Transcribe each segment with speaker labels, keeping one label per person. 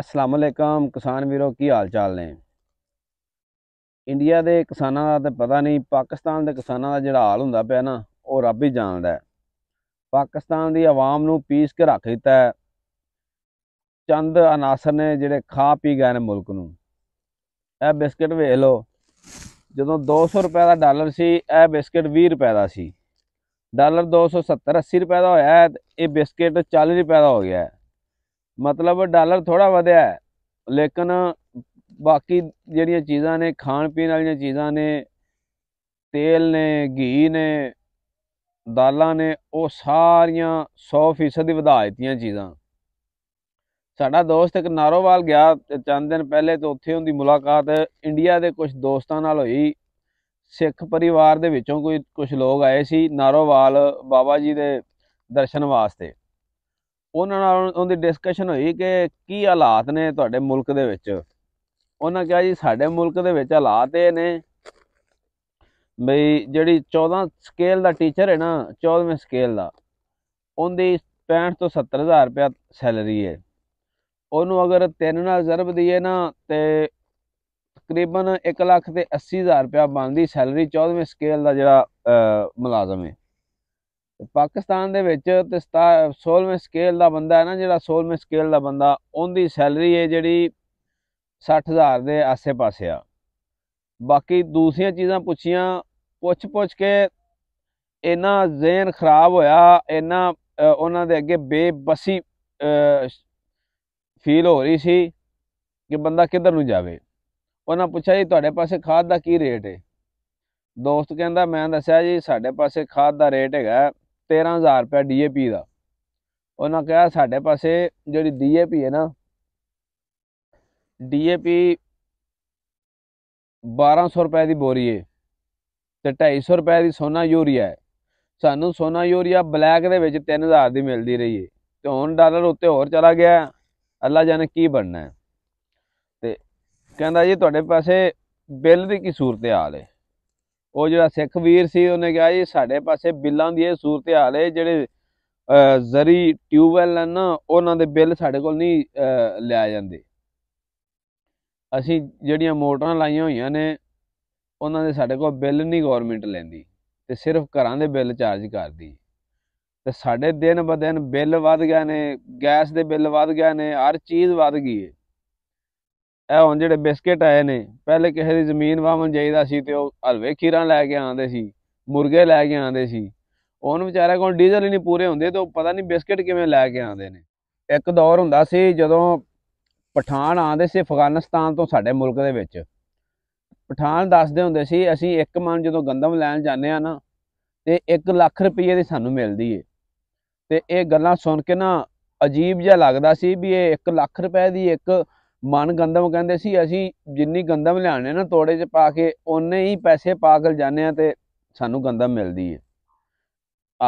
Speaker 1: ਅਸਲਾਮ ਅਲੈਕਮ ਕਿਸਾਨ ਵੀਰੋ ਕੀ ਹਾਲ ਚਾਲ ਨੇ ਇੰਡੀਆ ਦੇ ਕਿਸਾਨਾਂ ਦਾ ਤਾਂ ਪਤਾ ਨਹੀਂ ਪਾਕਿਸਤਾਨ ਦੇ ਕਿਸਾਨਾਂ ਦਾ ਜਿਹੜਾ ਹਾਲ ਹੁੰਦਾ ਪਿਆ ਨਾ ਉਹ ਰੱਬ ਹੀ ਜਾਣਦਾ ਹੈ ਪਾਕਿਸਤਾਨ ਦੀ ਆਵਾਮ ਨੂੰ ਪੀਸ ਕੇ ਰੱਖ ਦਿੱਤਾ ਹੈ ਚੰਦ ਅਨਾਸਰ ਨੇ ਜਿਹੜੇ ਖਾ ਪੀ ਗਏ ਨੇ ਮੁਲਕ ਨੂੰ ਇਹ ਬਿਸਕਟ ਵੇਖ ਲਓ ਜਦੋਂ 200 ਰੁਪਏ ਦਾ ਡਾਲਰ ਸੀ ਇਹ ਬਿਸਕਟ 20 ਰੁਪਏ ਦਾ ਸੀ ਡਾਲਰ 270 80 ਰੁਪਏ ਦਾ ਹੋਇਆ ਇਹ ਬਿਸਕਟ 40 ਰੁਪਏ ਦਾ ਹੋ ਗਿਆ ਮਤਲਬ ਡਾਲਰ ਥੋੜਾ ਵਧਿਆ ਹੈ ਲੇਕਿਨ ਬਾਕੀ ਜਿਹੜੀਆਂ ਚੀਜ਼ਾਂ ਨੇ ਖਾਣ ਪੀਣ ਵਾਲੀਆਂ ਚੀਜ਼ਾਂ ਨੇ ਤੇਲ ਨੇ ਘੀ ਨੇ ਦਾਲਾਂ ਨੇ ਉਹ ਸਾਰੀਆਂ 100% ਵਧਾ ਦਿੱਤੀਆਂ ਚੀਜ਼ਾਂ ਸਾਡਾ ਦੋਸਤ ਇੱਕ ਨਾਰੋਵਾਲ ਗਿਆ ਚੰਦ ਦਿਨ ਪਹਿਲੇ ਤੋਂ ਉੱਥੇ ਉਹਦੀ ਮੁਲਾਕਾਤ ਇੰਡੀਆ ਦੇ ਕੁਝ ਦੋਸਤਾਂ ਨਾਲ ਹੋਈ ਸਿੱਖ ਪਰਿਵਾਰ ਦੇ ਵਿੱਚੋਂ ਕੋਈ ਕੁਝ ਲੋਕ ਆਏ ਸੀ ਨਾਰੋਵਾਲ ਬਾਬਾ ਜੀ ਦੇ ਦਰਸ਼ਨ ਵਾਸਤੇ ਉਹਨਾਂ ਨਾਲ ਉਹਦੀ ਡਿਸਕਸ਼ਨ ਹੋਈ ਕਿ ਕੀ ਹਾਲਾਤ ਨੇ ਤੁਹਾਡੇ ਮੁਲਕ ਦੇ ਵਿੱਚ ਉਹਨਾਂ ਕਿਹਾ ਜੀ ਸਾਡੇ ਮੁਲਕ ਦੇ ਵਿੱਚ ਹਾਲਾਤ ਇਹ ਨੇ ਬਈ ਜਿਹੜੀ 14 ਸਕੇਲ ਦਾ ਟੀਚਰ ਹੈ ਨਾ 14ਵੇਂ ਸਕੇਲ ਦਾ ਉਹਦੀ 65 ਤੋਂ 70000 ਰੁਪਏ ਸੈਲਰੀ ਹੈ ਉਹਨੂੰ ਅਗਰ 3 ਨਾਲ ਜ਼ਰਬ ਦਈਏ ਨਾ ਤੇ ਤਕਰੀਬਨ 1 ਲੱਖ ਤੇ 80000 ਰੁਪਏ ਬਣਦੀ ਸੈਲਰੀ 14ਵੇਂ ਸਕੇਲ ਦਾ ਜਿਹੜਾ ਮੁਲਾਜ਼ਮ ਹੈ ਪਾਕਿਸਤਾਨ ਦੇ ਵਿੱਚ ਤੇ 16ਵੇਂ ਸਕੇਲ ਦਾ ਬੰਦਾ ਹੈ ਨਾ ਜਿਹੜਾ 16ਵੇਂ ਸਕੇਲ ਦਾ ਬੰਦਾ ਉਹਦੀ ਸੈਲਰੀ ਹੈ ਜਿਹੜੀ 60000 ਦੇ ਆਸੇ-ਪਾਸੇ ਆ ਬਾਕੀ ਦੂਸਰੀਆਂ ਚੀਜ਼ਾਂ ਪੁੱਛੀਆਂ ਪੁੱਛ-ਪੁੱਛ ਕੇ ਇਹਨਾਂ ਜ਼ਹਿਨ ਖਰਾਬ ਹੋਇਆ ਇਹਨਾਂ ਉਹਨਾਂ ਦੇ ਅੱਗੇ ਬੇਬਸੀ ਫੀਲ ਹੋ ਰਹੀ ਸੀ ਕਿ ਬੰਦਾ ਕਿੱਧਰ ਨੂੰ ਜਾਵੇ ਉਹਨਾਂ ਪੁੱਛਿਆ ਜੀ ਤੁਹਾਡੇ ਪਾਸੇ ਖਾਦ ਦਾ ਕੀ ਰੇਟ ਹੈ ਦੋਸਤ ਕਹਿੰਦਾ ਮੈਂ ਦੱਸਿਆ ਜੀ ਸਾਡੇ ਪਾਸੇ ਖਾਦ ਦਾ ਰੇਟ ਹੈਗਾ 13000 ਰੁਪਏ ਡੀਏਪੀ ਦਾ ਉਹਨਾਂ ਕਿਹਾ ਸਾਡੇ ਪਾਸੇ ਜਿਹੜੀ ਡੀਏਪੀ ਹੈ ਨਾ ਡੀਏਪੀ 1200 ਰੁਪਏ ਦੀ ਬੋਰੀ ਹੈ ਤੇ 250 ਰੁਪਏ ਦੀ ਸੋਨਾ ਯੂਰੀਆ ਹੈ ਸਾਨੂੰ ਸੋਨਾ ਯੂਰੀਆ ਬਲੈਕ ਦੇ ਵਿੱਚ 3000 ਦੀ ਮਿਲਦੀ ਰਹੀ ਹੈ ਤੇ ਹੁਣ ਡਾਲਰ ਉੱਤੇ ਹੋਰ ਚਲਾ ਗਿਆ ਅੱਲਾ ਜਾਣੇ ਕੀ ਬਣਨਾ ਹੈ ਤੇ ਕਹਿੰਦਾ ਜੀ ਤੁਹਾਡੇ ਪਾਸੇ ਬਿੱਲ ਦੀ ਕੀ ਸੂਰਤ ਹਾਲ ਹੈ ਉਹ ਜਿਹੜਾ ਸਿੱਖ ਵੀਰ ਸੀ ਉਹਨੇ ਕਿਹਾ ਜੀ ਸਾਡੇ ਪਾਸੇ ਬਿੱਲਾਂ ਦੀ ਇਹ ਸੂਰਤ ਹਾਲ ਹੈ ਜਿਹੜੇ ਜ਼ਰੀ ਟਿਊਬਵੈਲ ਹਨ ਨਾ ਉਹਨਾਂ ਦੇ ਬਿੱਲ ਸਾਡੇ ਕੋਲ ਨਹੀਂ ਲਿਆ ਜਾਂਦੇ ਅਸੀਂ ਜਿਹੜੀਆਂ ਮੋਟਰਾਂ ਲਾਈਆਂ ਹੋਈਆਂ ਨੇ ਉਹਨਾਂ ਦੇ ਸਾਡੇ ਕੋਲ ਬਿੱਲ ਨਹੀਂ ਗਵਰਨਮੈਂਟ ਲੈਂਦੀ ਤੇ ਸਿਰਫ ਘਰਾਂ ਦੇ ਬਿੱਲ ਚਾਰਜ ਕਰਦੀ ਤੇ ਸਾਡੇ ਦਿਨ ਬਦਨ ਬਿੱਲ ਵਧ ਗਏ ਨੇ ਗੈਸ ਦੇ ਬਿੱਲ ਵਧ ਗਏ ਨੇ ਹਰ ਚੀਜ਼ ਵਧ ਗਈ ਹੈ ਇਹ ਹੁਣ ਜਿਹੜੇ ਬਿਸਕਟ ਆਏ ਨੇ ਪਹਿਲੇ ਕਿਸੇ ਦੀ ਜ਼ਮੀਨ ਵਾਹਣ ਜਾਈਦਾ ਸੀ ਤੇ ਉਹ ਹਲਵੇ ਖੀਰਾਂ ਲੈ ਕੇ ਆਉਂਦੇ ਸੀ ਮੁਰਗੇ ਲੈ ਕੇ ਆਉਂਦੇ ਸੀ ਉਹਨ ਵਿਚਾਰਾ ਕੋਲ ਡੀਜ਼ਲ ਹੀ ਨਹੀਂ ਪੂਰੇ ਹੁੰਦੇ ਤੇ ਉਹ ਪਤਾ ਨਹੀਂ ਬਿਸਕਟ ਕਿਵੇਂ ਲੈ ਕੇ ਆਉਂਦੇ ਨੇ ਇੱਕ ਦੌਰ ਹੁੰਦਾ ਸੀ ਜਦੋਂ ਪਠਾਨ ਆਉਂਦੇ ਸੀ ਅਫਗਾਨਿਸਤਾਨ ਤੋਂ ਸਾਡੇ ਮੁਲਕ ਦੇ ਵਿੱਚ ਪਠਾਨ ਦੱਸਦੇ ਹੁੰਦੇ ਸੀ ਅਸੀਂ ਇੱਕ ਮਨ ਜਦੋਂ ਗੰਦਮ ਲੈਣ ਜਾਂਦੇ ਆ ਨਾ ਤੇ 1 ਲੱਖ ਰੁਪਏ ਦੀ ਸਾਨੂੰ ਮਿਲਦੀ ਏ ਤੇ ਇਹ ਗੱਲਾਂ ਸੁਣ ਕੇ ਨਾ ਅਜੀਬ ਜਿਹਾ ਲੱਗਦਾ ਸੀ ਵੀ ਇਹ 1 ਲੱਖ ਰੁਪਏ ਦੀ ਇੱਕ ਮਨ ਗੰਦਮ ਕਹਿੰਦੇ ਸੀ ਅਸੀਂ ਜਿੰਨੀ ਗੰਦਮ ਲਿਆਣੇ ਨਾ ਤੋੜੇ 'ਚ ਪਾ ਕੇ ਉਹਨੇ ਹੀ ਪੈਸੇ ਪਾਗਲ ਜਾਂਦੇ ਆ ਤੇ ਸਾਨੂੰ ਗੰਦਮ ਮਿਲਦੀ ਹੈ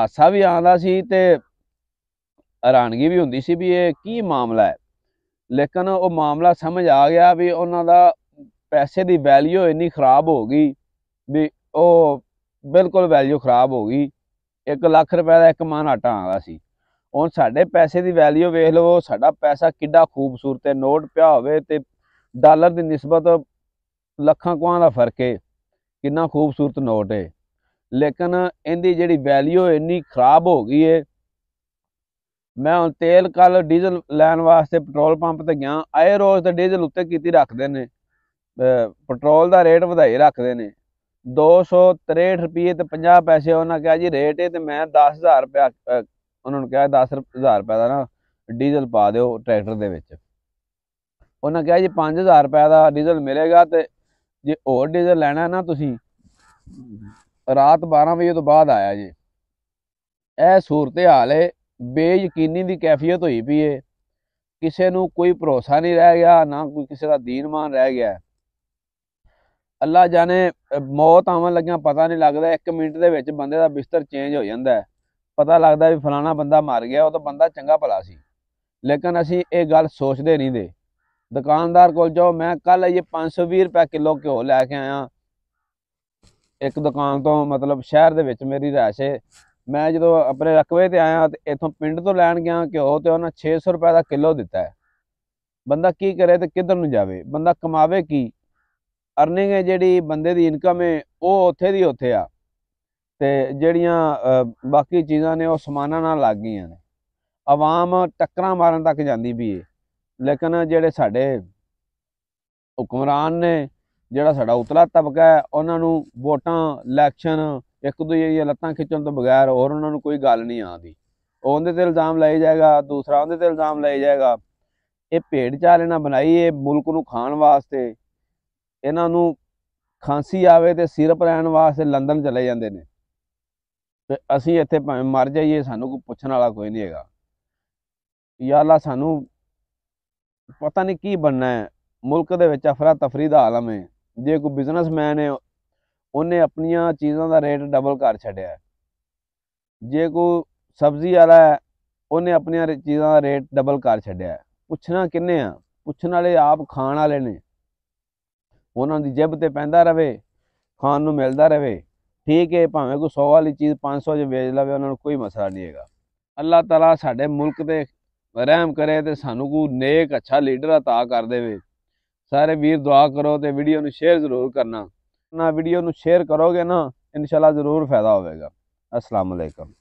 Speaker 1: ਆਸਾ ਵੀ ਆਂਦਾ ਸੀ ਤੇ ਹੈਰਾਨਗੀ ਵੀ ਹੁੰਦੀ ਸੀ ਵੀ ਇਹ ਕੀ ਮਾਮਲਾ ਹੈ ਲੇਕਿਨ ਉਹ ਮਾਮਲਾ ਸਮਝ ਆ ਗਿਆ ਵੀ ਉਹਨਾਂ ਦਾ ਪੈਸੇ ਦੀ ਵੈਲਿਊ ਇੰਨੀ ਖਰਾਬ ਹੋ ਗਈ ਵੀ ਉਹ ਬਿਲਕੁਲ ਵੈਲਿਊ ਖਰਾਬ ਹੋ ਗਈ 1 ਲੱਖ ਰੁਪਏ ਦਾ ਇੱਕ ਮਨ ਆਟਾ ਆਂਦਾ ਸੀ ਹੁਣ ਸਾਡੇ ਪੈਸੇ ਦੀ ਵੈਲਿਊ ਵੇਖ ਲਓ ਸਾਡਾ ਪੈਸਾ ਕਿੱਡਾ ਖੂਬਸੂਰਤ ਹੈ ਨੋਟ ਪਿਆ ਹੋਵੇ ਤੇ ਡਾਲਰ ਦੀ ਨਿਸਬਤ ਲੱਖਾਂ ਕੁਆਂ ਦਾ ਫਰਕ ਹੈ ਕਿੰਨਾ ਖੂਬਸੂਰਤ ਨੋਟ ਹੈ ਲੇਕਿਨ ਇਹਦੀ ਜਿਹੜੀ ਵੈਲਿਊ ਇੰਨੀ ਖਰਾਬ ਹੋ ਗਈ ਹੈ ਮੈਂ ਹੁਣ ਤੇਲ ਕੱਲ ਡੀਜ਼ਲ ਲੈਣ ਵਾਸਤੇ ਪੈਟਰੋਲ ਪੰਪ ਤੇ ਗਿਆ ਆਏ ਰੋਜ਼ ਤੇ ਡੀਜ਼ਲ ਉੱਤੇ ਕੀਤੀ ਰੱਖਦੇ ਨੇ ਪੈਟਰੋਲ ਦਾ ਰੇਟ ਵਧਾਈ ਰੱਖਦੇ ਨੇ 263 ਰੁਪਏ ਤੇ 50 ਪੈਸੇ ਉਹਨਾਂ ਕਿਹਾ ਜੀ ਰੇਟ ਹੈ ਤੇ ਮੈਂ 10000 ਰੁਪਏ ਉਹਨਾਂ ਨੂੰ ਕਿਹਾ 10000 ਰੁਪਏ ਦਾ ਨਾ ਡੀਜ਼ਲ ਪਾ ਦਿਓ ਟਰੈਕਟਰ ਦੇ ਵਿੱਚ ਉਹਨਾਂ ਕਿਹਾ ਜੀ 5000 ਰੁਪਏ ਦਾ ਡੀਜ਼ਲ ਮਿਲੇਗਾ ਤੇ ਜੇ ਹੋਰ ਡੀਜ਼ਲ ਲੈਣਾ ਨਾ ਤੁਸੀਂ ਰਾਤ 12 ਵਜੇ ਤੋਂ ਬਾਅਦ ਆਇਆ ਜੀ ਇਹ ਸੂਰਤ ਹਾਲ ਹੈ ਬੇਯਕੀਨੀ ਦੀ ਕੈਫੀਅਤ ਹੋਈ ਪਈ ਹੈ ਕਿਸੇ ਨੂੰ ਕੋਈ ਭਰੋਸਾ ਨਹੀਂ ਰਹਿ ਗਿਆ ਨਾ ਕੋਈ ਕਿਸੇ ਦਾ ਦੀਨਮਾਨ ਰਹਿ ਗਿਆ ਅੱਲਾ ਜਾਣੇ ਮੌਤ ਆਉਣ ਲੱਗਿਆਂ ਪਤਾ ਨਹੀਂ ਲੱਗਦਾ 1 ਮਿੰਟ ਦੇ ਵਿੱਚ ਬੰਦੇ ਦਾ ਬਿਸਤਰ ਚੇਂਜ ਹੋ ਜਾਂਦਾ ਹੈ ਪਤਾ ਲੱਗਦਾ ਵੀ ਫਲਾਣਾ ਬੰਦਾ ਮਰ ਗਿਆ ਉਹ ਤਾਂ ਬੰਦਾ ਚੰਗਾ ਭਲਾ ਸੀ ਲੇਕਿਨ ਅਸੀਂ ਇਹ ਗੱਲ ਸੋਚਦੇ ਨਹੀਂ ਦੇ ਦੁਕਾਨਦਾਰ ਕੋਲ ਜਾਓ ਮੈਂ ਕੱਲ ਇਹ 520 ਰੁਪਏ ਕਿਲੋ ਘਿਓ ਲੈ ਕੇ ਆਇਆ ਇੱਕ ਦੁਕਾਨ ਤੋਂ ਮਤਲਬ ਸ਼ਹਿਰ ਦੇ ਵਿੱਚ ਮੇਰੀ ਰਹਿਸ਼ ਹੈ ਮੈਂ ਜਦੋਂ ਆਪਣੇ ਰਕਵੇ ਤੇ ਆਇਆ ਤੇ ਇਥੋਂ ਪਿੰਡ ਤੋਂ ਲੈਣ ਗਿਆ ਘਿਓ ਤੇ ਉਹਨਾਂ 600 ਰੁਪਏ ਦਾ ਕਿਲੋ ਦਿੱਤਾ ਹੈ ਬੰਦਾ ਕੀ ਕਰੇ ਤੇ ਕਿੱਧਰ ਨੂੰ ਜਾਵੇ ਬੰਦਾ ਕਮਾਵੇ ਕੀ ਅਰਨਿੰਗ ਹੈ ਜਿਹੜੀ ਬੰਦੇ ਦੀ ਇਨਕਮ ਹੈ ਉਹ ਉੱਥੇ ਦੀ ਉੱਥੇ ਆ ਤੇ ਜਿਹੜੀਆਂ ਬਾਕੀ ਚੀਜ਼ਾਂ ਨੇ ਉਹ ਸਮਾਨਾਂ ਨਾਲ ਲੱਗ ਗਈਆਂ ਨੇ ਆਵਾਮ ਟੱਕਰਾਂ ਮਾਰਨ ਤੱਕ ਜਾਂਦੀ ਵੀ ਏ ਲੇਕਿਨ ਜਿਹੜੇ ਸਾਡੇ ਹੁਕਮਰਾਨ ਨੇ ਜਿਹੜਾ ਸਾਡਾ ਉਤਲਾ ਤਬਕਾ ਹੈ ਉਹਨਾਂ ਨੂੰ ਵੋਟਾਂ ਇਲੈਕਸ਼ਨ ਇੱਕ ਦੂਜੇ ਦੀਆਂ ਲੱਤਾਂ ਖਿੱਚਣ ਤੋਂ ਬਗੈਰ ਹੋਰ ਉਹਨਾਂ ਨੂੰ ਕੋਈ ਗੱਲ ਨਹੀਂ ਆਉਂਦੀ ਉਹਦੇ ਤੇ ਇਲਜ਼ਾਮ ਲਾਇਆ ਜਾਏਗਾ ਦੂਸਰਾ ਉਹਦੇ ਤੇ ਇਲਜ਼ਾਮ ਲਾਇਆ ਜਾਏਗਾ ਇਹ ਭੇਡ ਚਾਲ ਇਹਨਾਂ ਬਣਾਈ ਇਹ ਮੁਲਕ ਨੂੰ ਖਾਣ ਵਾਸਤੇ ਇਹਨਾਂ ਨੂੰ ਖਾਂਸੀ ਆਵੇ ਤੇ ਸਿਰ ਰਹਿਣ ਵਾਸਤੇ ਲੰਡਨ ਚਲੇ ਜਾਂਦੇ ਨੇ ਤੇ ਅਸੀਂ ਇੱਥੇ ਭਾਵੇਂ ਮਰ ਜਾਈਏ ਸਾਨੂੰ ਕੋਈ ਪੁੱਛਣ ਵਾਲਾ ਕੋਈ ਨਹੀਂ ਹੈਗਾ ਯਾ ਅੱਲਾ ਸਾਨੂੰ ਪਤਾ ਨਹੀਂ ਕੀ ਬੰਨਾ ਹੈ ਮੁਲਕ ਦੇ ਵਿੱਚ ਅਫਰਾ ਤਫਰੀ ਦਾ ਆਲਮ ਹੈ ਜੇ ਕੋਈ ਬਿਜ਼ਨਸਮੈਨ ਹੈ ਉਹਨੇ ਆਪਣੀਆਂ ਚੀਜ਼ਾਂ ਦਾ ਰੇਟ ਡਬਲ ਕਰ ਛੱਡਿਆ ਜੇ ਕੋਈ ਸਬਜ਼ੀ ਵਾਲਾ ਹੈ ਉਹਨੇ ਆਪਣੀਆਂ ਚੀਜ਼ਾਂ ਦਾ ਰੇਟ ਡਬਲ ਕਰ ਛੱਡਿਆ ਪੁੱਛਣਾ ਕਿੰਨੇ ਆ ਪੁੱਛਣ ਵਾਲੇ ਆਪ ਖਾਣ ਵਾਲੇ ਨੇ ਉਹਨਾਂ ਦੀ ਜੇਬ ਤੇ ਪੈਂਦਾ ਰਵੇ ਖਾਣ ਨੂੰ ਮਿਲਦਾ ਰਵੇ ਠੀਕ ਹੈ ਭਾਵੇਂ ਕੋਈ 100 ਵਾਲੀ ਚੀਜ਼ 500 ਚ ਵੇਚ ਲਵੇ ਉਹਨਾਂ ਨੂੰ ਕੋਈ ਮਸਲਾ ਨਹੀਂ ਹੈਗਾ ਅੱਲਾਹ ਤਾਲਾ ਸਾਡੇ ਮੁਲਕ ਤੇ ਰਹਿਮ ਕਰੇ ਤੇ ਸਾਨੂੰ ਕੋ ਨੇਕ ਅੱਛਾ ਲੀਡਰ عطا ਕਰ ਦੇਵੇ ਸਾਰੇ ਵੀਰ ਦੁਆ ਕਰੋ ਤੇ ਵੀਡੀਓ ਨੂੰ ਸ਼ੇਅਰ ਜ਼ਰੂਰ ਕਰਨਾ ਨਾ ਵੀਡੀਓ ਨੂੰ ਸ਼ੇਅਰ ਕਰੋਗੇ ਨਾ ਇਨਸ਼ਾਅੱਲਾ ਜ਼ਰੂਰ ਫਾਇਦਾ ਹੋਵੇਗਾ ਅਸਲਾਮੁਅਲੈਕਮ